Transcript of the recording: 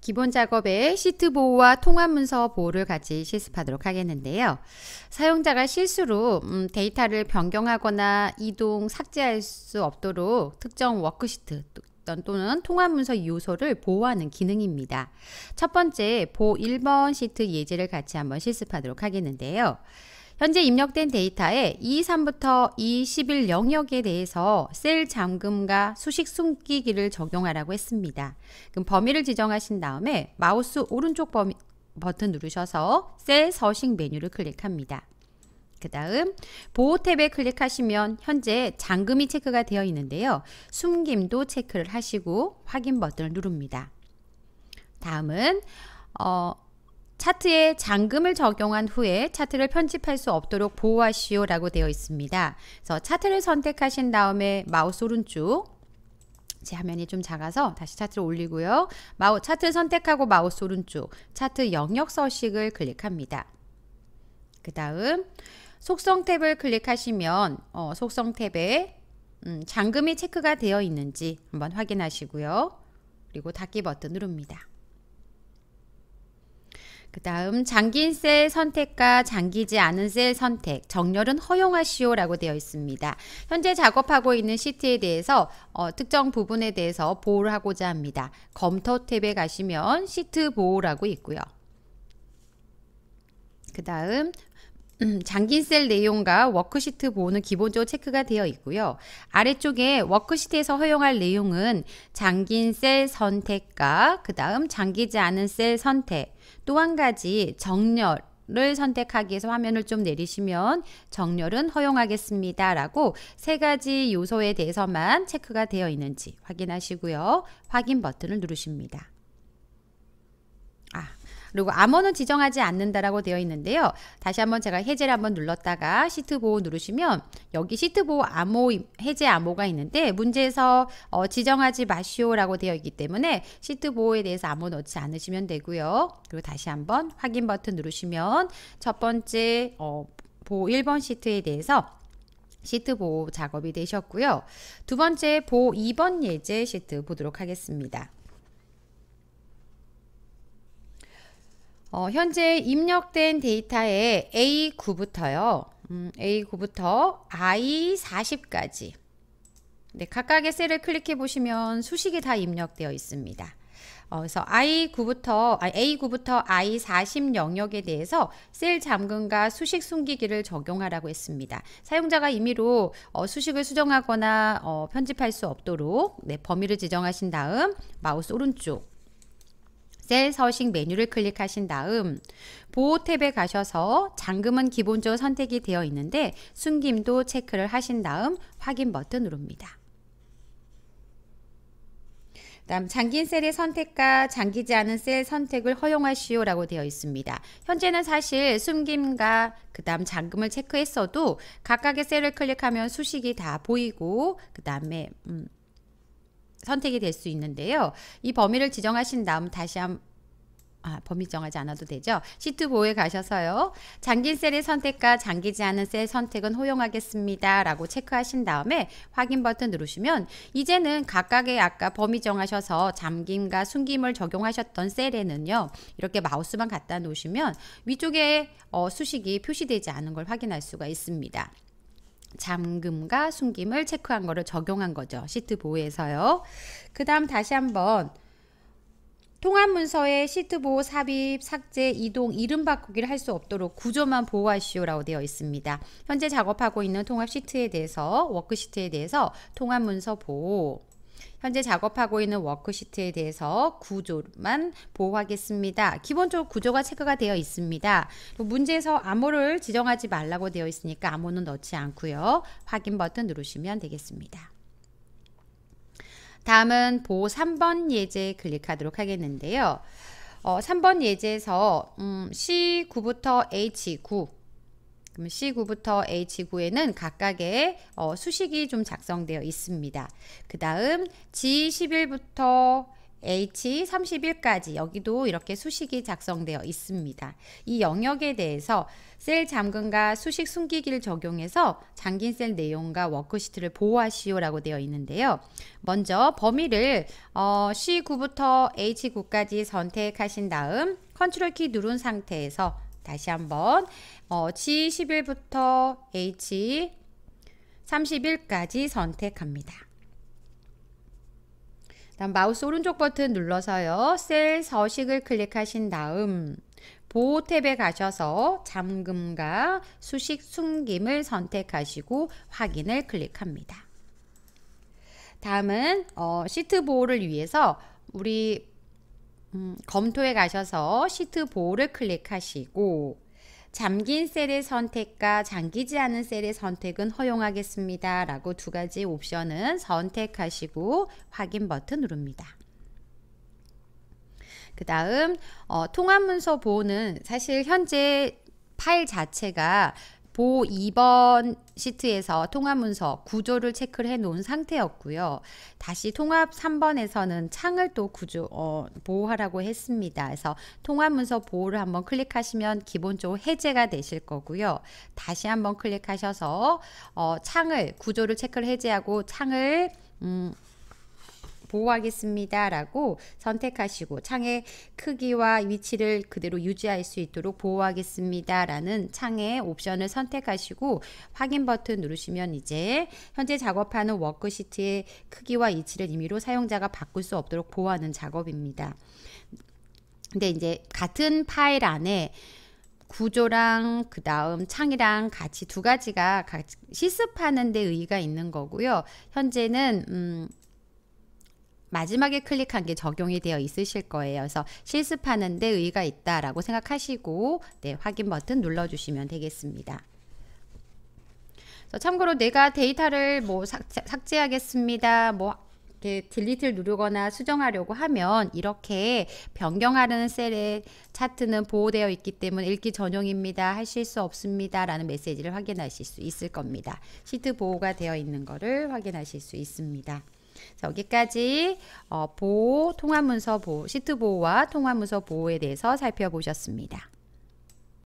기본 작업에 시트 보호와 통합 문서 보호를 같이 실습하도록 하겠는데요. 사용자가 실수로 음, 데이터를 변경하거나 이동, 삭제할 수 없도록 특정 워크시트 또는 통합 문서 요소를 보호하는 기능입니다. 첫 번째 보 1번 시트 예제를 같이 한번 실습하도록 하겠는데요. 현재 입력된 데이터에 2, 3부터 2, 11 영역에 대해서 셀 잠금과 수식 숨기기를 적용하라고 했습니다. 그럼 범위를 지정하신 다음에 마우스 오른쪽 범위, 버튼 누르셔서 셀 서식 메뉴를 클릭합니다. 그 다음 보호 탭에 클릭하시면 현재 잠금이 체크가 되어 있는데요. 숨김도 체크를 하시고 확인 버튼을 누릅니다. 다음은 어, 차트에 잠금을 적용한 후에 차트를 편집할 수 없도록 보호하시오 라고 되어 있습니다. 그래서 차트를 선택하신 다음에 마우스 오른쪽 제 화면이 좀 작아서 다시 차트를 올리고요. 마우, 차트를 선택하고 마우스 오른쪽 차트 영역 서식을 클릭합니다. 그 다음 속성 탭을 클릭하시면 어, 속성 탭에 음, 잠금이 체크가 되어 있는지 한번 확인하시고요. 그리고 닫기 버튼 누릅니다. 그 다음 장긴 셀 선택과 장기지 않은 셀 선택, 정렬은 허용하시오라고 되어 있습니다. 현재 작업하고 있는 시트에 대해서 어, 특정 부분에 대해서 보호를 하고자 합니다. 검토 탭에 가시면 시트 보호라고 있고요. 그 다음 음, 장긴셀 내용과 워크시트 보호는 기본적으로 체크가 되어 있고요. 아래쪽에 워크시트에서 허용할 내용은 장긴셀 선택과 그 다음 잠기지 않은 셀 선택 또 한 가지 정렬 를 선택하기 위해서 화면을 좀 내리시면 정렬은 허용하겠습니다. 라고 세 가지 요소에 대해서만 체크가 되어 있는지 확인하시고요. 확인 버튼을 누르십니다. 그리고 암호는 지정하지 않는다라고 되어 있는데요. 다시 한번 제가 해제를 한번 눌렀다가 시트 보호 누르시면 여기 시트 보호 암호 해제 암호가 있는데 문제에서 어, 지정하지 마시오라고 되어 있기 때문에 시트 보호에 대해서 암호 넣지 않으시면 되고요. 그리고 다시 한번 확인 버튼 누르시면 첫 번째 어, 보호 1번 시트에 대해서 시트 보호 작업이 되셨고요. 두 번째 보호 2번 예제 시트 보도록 하겠습니다. 어, 현재 입력된 데이터에 A9부터요. 음, A9부터 I40까지 네, 각각의 셀을 클릭해 보시면 수식이 다 입력되어 있습니다. 어, 그래서 I9부터 A9부터 I40 영역에 대해서 셀 잠금과 수식 숨기기를 적용하라고 했습니다. 사용자가 임의로 어, 수식을 수정하거나 어, 편집할 수 없도록 네, 범위를 지정하신 다음 마우스 오른쪽 셀 서식 메뉴를 클릭하신 다음 보호 탭에 가셔서 잠금은 기본적으로 선택이 되어 있는데 숨김도 체크를 하신 다음 확인 버튼 누릅니다. 다음 잠긴 셀의 선택과 잠기지 않은 셀 선택을 허용하시오 라고 되어 있습니다. 현재는 사실 숨김과 그 다음 잠금을 체크했어도 각각의 셀을 클릭하면 수식이 다 보이고 그 다음에 음, 선택이 될 수 있는데요. 이 범위를 지정하신 다음 다시 한 아, 범위 정하지 않아도 되죠. 시트 보호에 가셔서요. 잠긴 셀의 선택과 잠기지 않은 셀 선택은 허용하겠습니다. 라고 체크하신 다음에 확인 버튼 누르시면 이제는 각각의 아까 범위 정하셔서 잠김과 숨김을 적용하셨던 셀에는요. 이렇게 마우스만 갖다 놓으시면 위쪽에 어, 수식이 표시되지 않은 걸 확인할 수가 있습니다. 잠금과 숨김을 체크한 거를 적용한 거죠. 시트 보호에서요. 그 다음 다시 한번 통합문서에 시트 보호 삽입, 삭제, 이동, 이름 바꾸기를 할 수 없도록 구조만 보호하시오라고 되어 있습니다. 현재 작업하고 있는 통합 시트에 대해서, 워크시트에 대해서 통합문서 보호, 현재 작업하고 있는 워크시트에 대해서 구조만 보호하겠습니다. 기본적으로 구조가 체크가 되어 있습니다. 문제에서 암호를 지정하지 말라고 되어 있으니까 암호는 넣지 않고요. 확인 버튼 누르시면 되겠습니다. 다음은 보호 3번 예제 클릭하도록 하겠는데요. 어, 3번 예제에서 음, C9부터 H9 그럼 C9부터 H9에는 각각의 어, 수식이 좀 작성되어 있습니다. 그 다음 G11부터 H31까지 여기도 이렇게 수식이 작성되어 있습니다. 이 영역에 대해서 셀 잠금과 수식 숨기기를 적용해서 잠긴 셀 내용과 워크시트를 보호하시오라고 되어 있는데요. 먼저 범위를 어, C9부터 H9까지 선택하신 다음 컨트롤 키 누른 상태에서 다시 한번 어, G11부터 H31까지 선택합니다. 다음 마우스 오른쪽 버튼 눌러서요. 셀 서식을 클릭하신 다음 보호 탭에 가셔서 잠금과 수식 숨김을 선택하시고 확인을 클릭합니다. 다음은 어, 시트 보호를 위해서 우리 음, 검토에 가셔서 시트 보호를 클릭하시고 잠긴 셀의 선택과 잠기지 않은 셀의 선택은 허용하겠습니다. 라고 두 가지 옵션은 선택하시고 확인 버튼 누릅니다. 그 다음 어, 통합문서 보호는 사실 현재 파일 자체가 보 2번 시트에서 통합 문서 구조를 체크를 해 놓은 상태였고요. 다시 통합 3번에서는 창을 또 구조 어, 보호하라고 했습니다. 그래서 통합 문서 보호를 한번 클릭하시면 기본적으로 해제가 되실 거고요. 다시 한번 클릭하셔서 어, 창을 구조를 체크를 해제하고 창을 음, 보호하겠습니다. 라고 선택하시고 창의 크기와 위치를 그대로 유지할 수 있도록 보호하겠습니다. 라는 창의 옵션을 선택하시고 확인 버튼 누르시면 이제 현재 작업하는 워크시트의 크기와 위치를 임의로 사용자가 바꿀 수 없도록 보호하는 작업입니다. 근데 이제 같은 파일 안에 구조랑 그 다음 창이랑 같이 두 가지가 같이 실습하는데 의의가 있는 거고요. 현재는 음, 마지막에 클릭한 게 적용이 되어 있으실 거예요. 그래서 실습하는데 의의가 있다라고 생각하시고 네, 확인 버튼 눌러주시면 되겠습니다. 참고로 내가 데이터를 뭐 삭제, 하겠습니다뭐 이렇게 딜리트를 누르거나 수정하려고 하면 이렇게 변경하는 셀의 차트는 보호되어 있기 때문에 읽기 전용입니다. 하실 수 없습니다. 라는 메시지를 확인하실 수 있을 겁니다. 시트 보호가 되어 있는 것을 확인하실 수 있습니다. 자, 여기까지 어, 보호, 통합문서 보호, 시트 보호와 통합문서 보호에 대해서 살펴보셨습니다.